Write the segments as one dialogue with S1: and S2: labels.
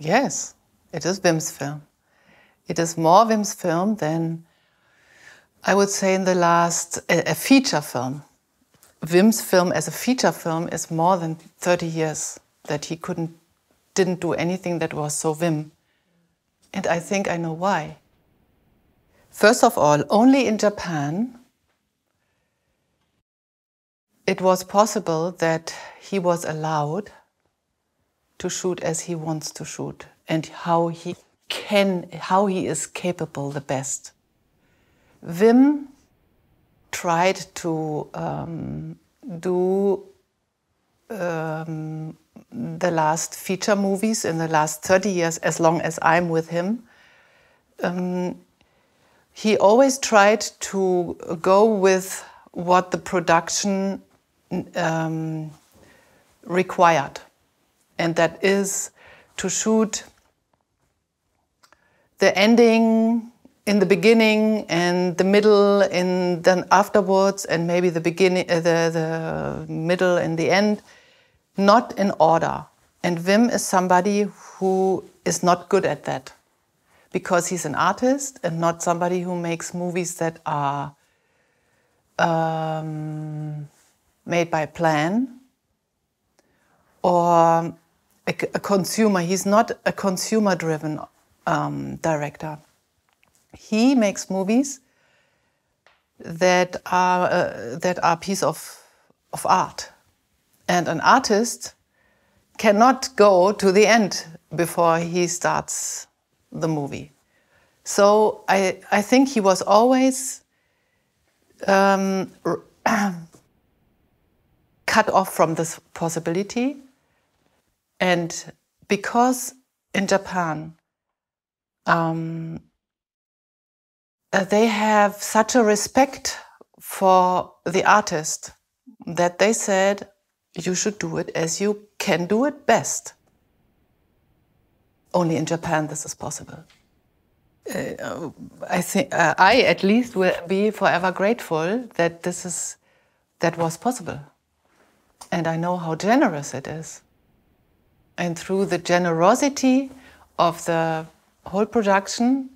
S1: Yes, it is Wim's film. It is more Wim's film than I would say in the last a, a feature film. Wim's film as a feature film is more than 30 years that he couldn't didn't do anything that was so Wim. And I think I know why. First of all, only in Japan it was possible that he was allowed to shoot as he wants to shoot and how he can, how he is capable the best. Wim tried to um, do um, the last feature movies in the last 30 years, as long as I'm with him. Um, he always tried to go with what the production um, required and that is to shoot the ending in the beginning and the middle and then afterwards and maybe the beginning uh, the, the middle and the end not in order and Wim is somebody who is not good at that because he's an artist and not somebody who makes movies that are um, made by plan or a, a consumer. He's not a consumer driven um, director. He makes movies that are, uh, that are a piece of, of art. And an artist cannot go to the end before he starts the movie. So I, I think he was always um, cut off from this possibility. And because in Japan, um, uh, they have such a respect for the artist that they said, you should do it as you can do it best. Only in Japan this is possible. Uh, I think uh, I at least will be forever grateful that this is that was possible, and I know how generous it is and through the generosity of the whole production,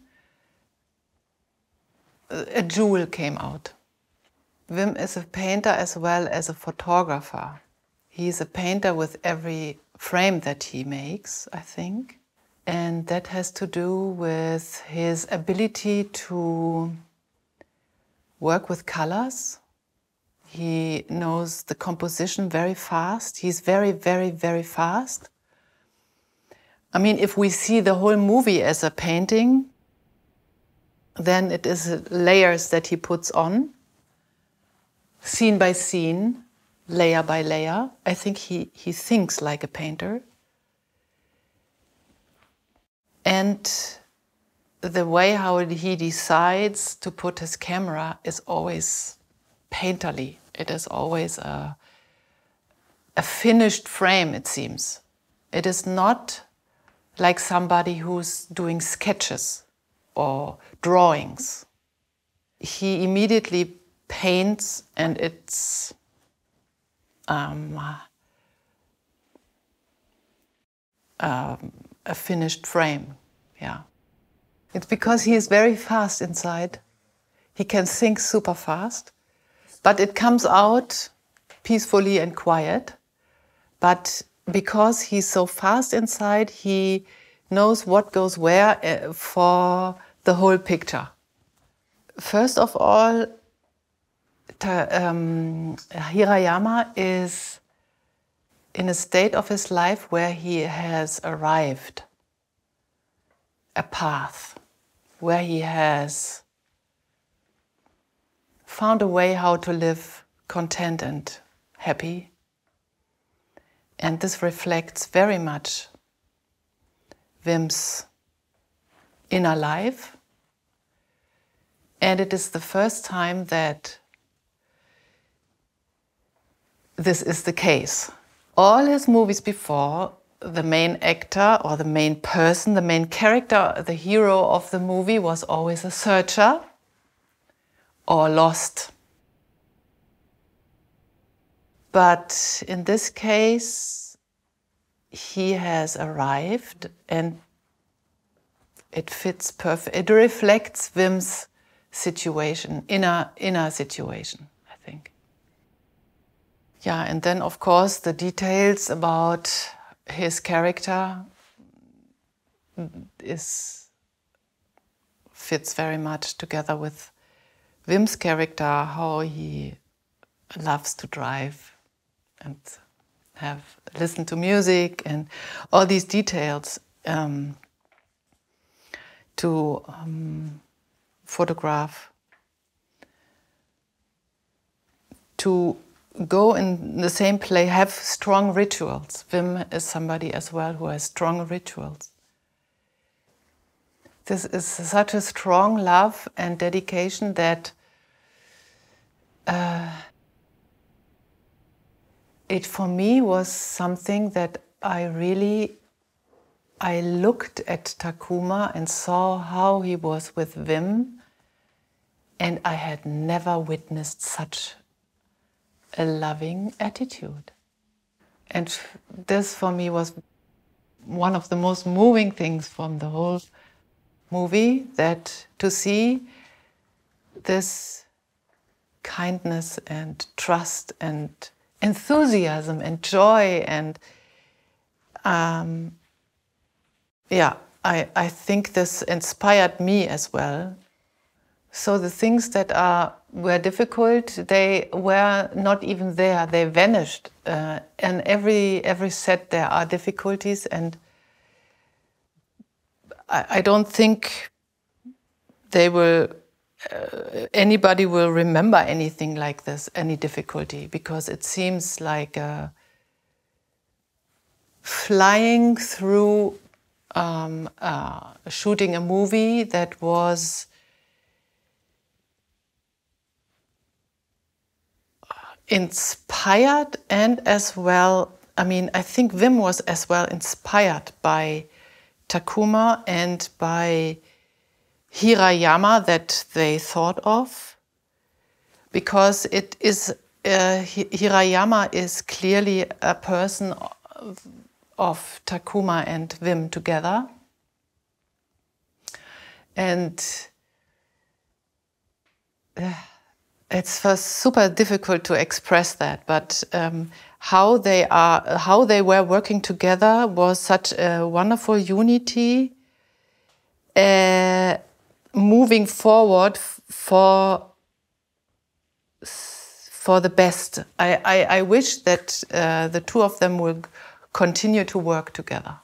S1: a jewel came out. Wim is a painter as well as a photographer. He's a painter with every frame that he makes, I think. And that has to do with his ability to work with colors. He knows the composition very fast. He's very, very, very fast. I mean, if we see the whole movie as a painting, then it is layers that he puts on, scene by scene, layer by layer. I think he, he thinks like a painter. And the way how he decides to put his camera is always painterly. It is always a, a finished frame, it seems. It is not like somebody who's doing sketches or drawings. He immediately paints, and it's um, uh, um, a finished frame. Yeah. It's because he is very fast inside. He can think super fast, but it comes out peacefully and quiet. But because he's so fast inside, he knows what goes where uh, for the whole picture. First of all, um, Hirayama is in a state of his life where he has arrived a path, where he has found a way how to live content and happy and this reflects very much Wim's inner life. And it is the first time that this is the case. All his movies before, the main actor or the main person, the main character, the hero of the movie was always a searcher or lost but in this case, he has arrived and it fits perfect. It reflects Wim's situation, inner, inner situation, I think. Yeah, and then, of course, the details about his character is fits very much together with Wim's character, how he loves to drive and have listened to music and all these details um, to um, photograph, to go in the same play, have strong rituals. Vim is somebody as well who has strong rituals. This is such a strong love and dedication that uh, it for me was something that I really I looked at Takuma and saw how he was with Vim and I had never witnessed such a loving attitude. And this for me was one of the most moving things from the whole movie that to see this kindness and trust and enthusiasm and joy and um, yeah I, I think this inspired me as well so the things that are were difficult they were not even there they vanished uh, and every every set there are difficulties and I, I don't think they will anybody will remember anything like this, any difficulty, because it seems like uh, flying through um, uh, shooting a movie that was uh, inspired and as well i mean i think vim was as well inspired by takuma and by Hirayama that they thought of because it is uh, Hirayama is clearly a person of Takuma and Vim together. And uh, it's super difficult to express that, but um, how they are, how they were working together was such a wonderful unity. Uh, moving forward for for the best. I, I, I wish that uh, the two of them will continue to work together.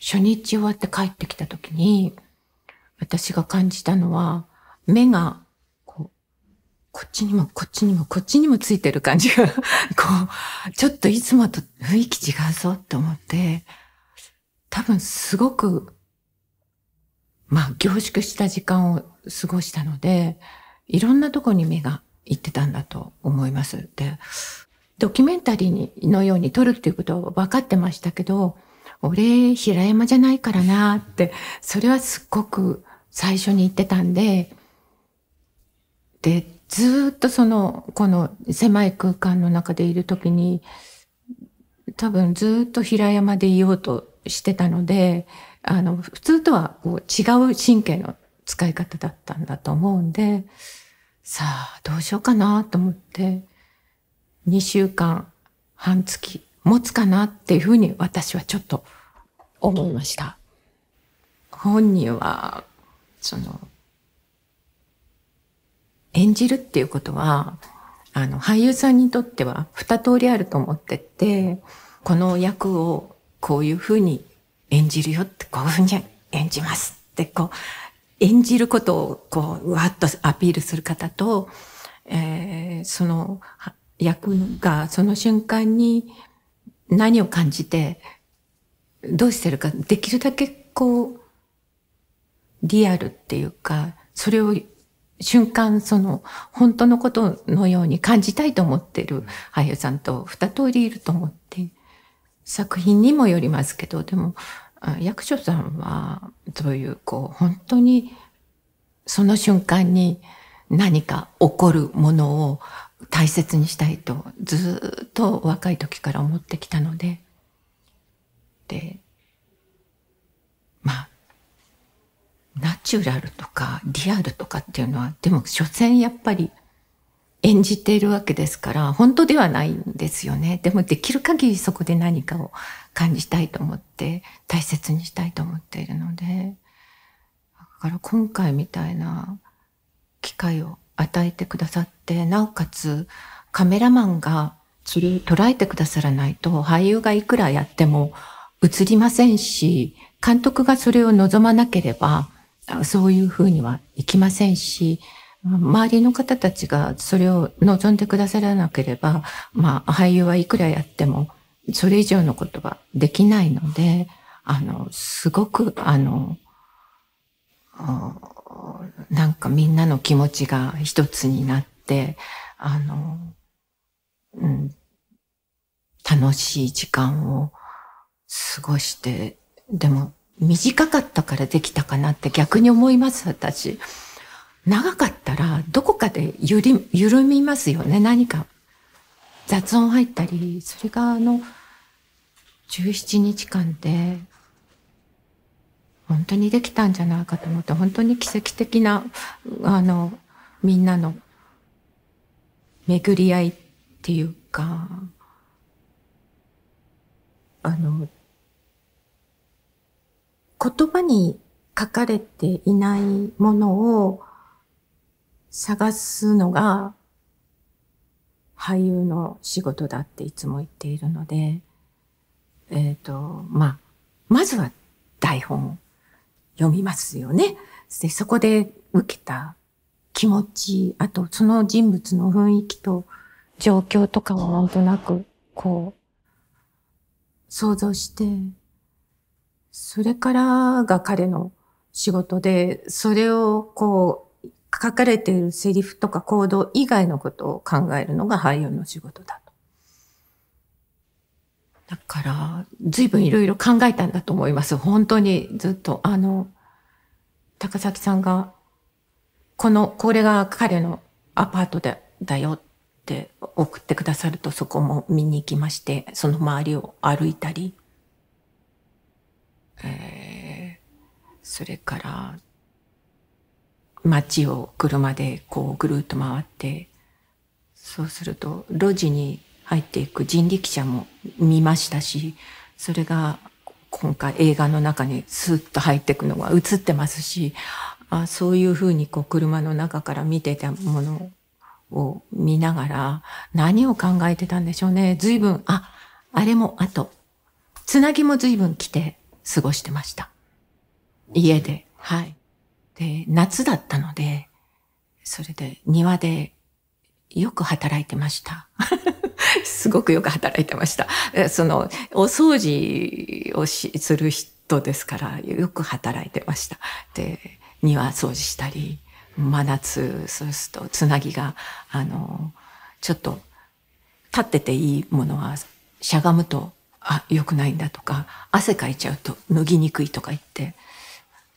S2: 初日終わって帰ってきた時に私が感じたのは目がこうこっちにもこっちにもこっちにもついてる感じがこうちょっといつもと雰囲気違うぞって思って多分すごくまあ、凝縮した時間を過ごしたので、いろんなとこに目が行ってたんだと思います。で、ドキュメンタリーにのように撮るっていうことは分かってましたけど、俺、平山じゃないからなって、それはすっごく最初に言ってたんで、で、ずっとその、この狭い空間の中でいるときに、多分ずっと平山でいようとしてたので、あの、普通とはこう違う神経の使い方だったんだと思うんで、さあ、どうしようかなと思って、2週間、半月、持つかなっていうふうに私はちょっと思いました。本人は、その、演じるっていうことは、あの、俳優さんにとっては二通りあると思ってて、この役をこういうふうに演じるよってこういうふうに演じますってこう演じることをこうわっとアピールする方と、えー、その役がその瞬間に何を感じてどうしてるかできるだけこうリアルっていうかそれを瞬間その本当のことのように感じたいと思ってる俳優さんと二通りいると思って作品にもよりますけど、でも、役所さんは、そういう、こう、本当に、その瞬間に何か起こるものを大切にしたいと、ずっと若い時から思ってきたので、で、まあ、ナチュラルとかリアルとかっていうのは、でも、所詮やっぱり、演じているわけですから本当ではないんですよねでもできる限りそこで何かを感じたいと思って大切にしたいと思っているのでだから今回みたいな機会を与えてくださってなおかつカメラマンがそれを捉えてくださらないと俳優がいくらやっても映りませんし監督がそれを望まなければそういうふうにはいきませんし周りの方たちがそれを望んでくださらなければ、まあ、俳優はいくらやっても、それ以上のことはできないので、あの、すごく、あの、なんかみんなの気持ちが一つになって、あの、うん、楽しい時間を過ごして、でも短かったからできたかなって逆に思います、私。長かったらどこかでゆり緩みますよね何か雑音入ったりそれがあの17日間で本当にできたんじゃないかと思って本当に奇跡的なあのみんなの巡り合いっていうかあの言葉に書かれていないものを探すのが俳優の仕事だっていつも言っているので、えっ、ー、と、まあ、まずは台本読みますよね。で、そこで受けた気持ち、あとその人物の雰囲気と状況とかをなんとなく、こう、想像して、それからが彼の仕事で、それをこう、書かれているセリフとか行動以外のことを考えるのが俳優の仕事だと。だから、随分いろいろ考えたんだと思います。本当にずっと。あの、高崎さんが、この、これが彼のアパートでだよって送ってくださるとそこも見に行きまして、その周りを歩いたり、えー、それから、街を車でこうぐるっと回って、そうすると路地に入っていく人力車も見ましたし、それが今回映画の中にスッと入っていくのが映ってますし、あそういうふうにこう車の中から見てたものを見ながら何を考えてたんでしょうね。随分、あ、あれもあと、つなぎも随分来て過ごしてました。家で。はい。で、夏だったので、それで庭でよく働いてました。すごくよく働いてました。その、お掃除をする人ですから、よく働いてました。で、庭掃除したり、真夏、そうすると、つなぎが、あの、ちょっと、立ってていいものは、しゃがむと、あ、良くないんだとか、汗かいちゃうと脱ぎにくいとか言って、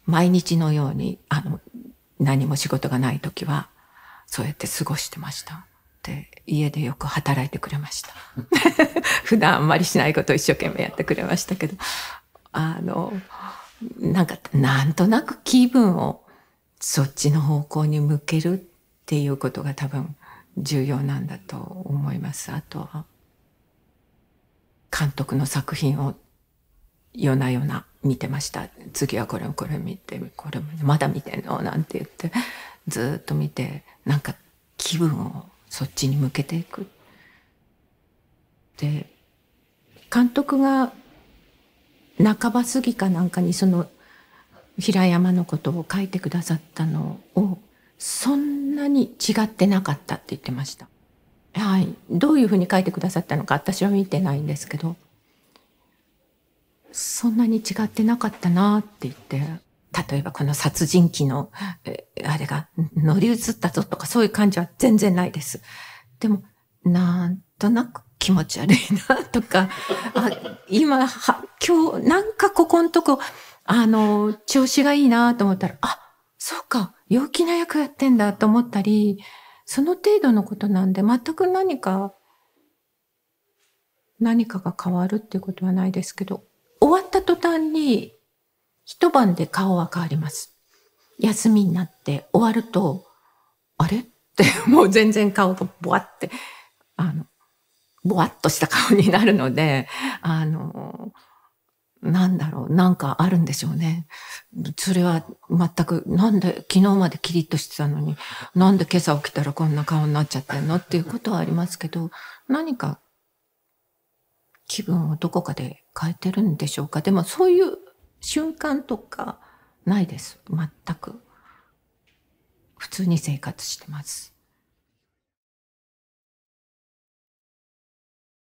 S2: 毎日のように、あの、何も仕事がない時は、そうやって過ごしてました。で、家でよく働いてくれました。普段あんまりしないことを一生懸命やってくれましたけど、あの、なんか、なんとなく気分をそっちの方向に向けるっていうことが多分重要なんだと思います。あとは、監督の作品を夜な夜な見てました。次はこれもこれ見て、これも、まだ見てんのなんて言って、ずっと見て、なんか気分をそっちに向けていく。で、監督が半ば過ぎかなんかにその平山のことを書いてくださったのを、そんなに違ってなかったって言ってました。はい。どういうふうに書いてくださったのか私は見てないんですけど、そんなに違ってなかったなって言って、例えばこの殺人鬼の、あれが乗り移ったぞとかそういう感じは全然ないです。でも、なんとなく気持ち悪いなとか、あ今は、今日なんかここのとこ、あの、調子がいいなと思ったら、あ、そうか、陽気な役やってんだと思ったり、その程度のことなんで全く何か、何かが変わるっていうことはないですけど、終わった途端に一晩で顔は変わります。休みになって終わると、あれってもう全然顔がボワって、あの、ぼわっとした顔になるので、あの、なんだろう、なんかあるんでしょうね。それは全く、なんで昨日までキリッとしてたのに、なんで今朝起きたらこんな顔になっちゃってんのっていうことはありますけど、何か気分をどこかで変えてるんでしょうかでもそういう瞬
S1: 間とかないです全く普通に生活してます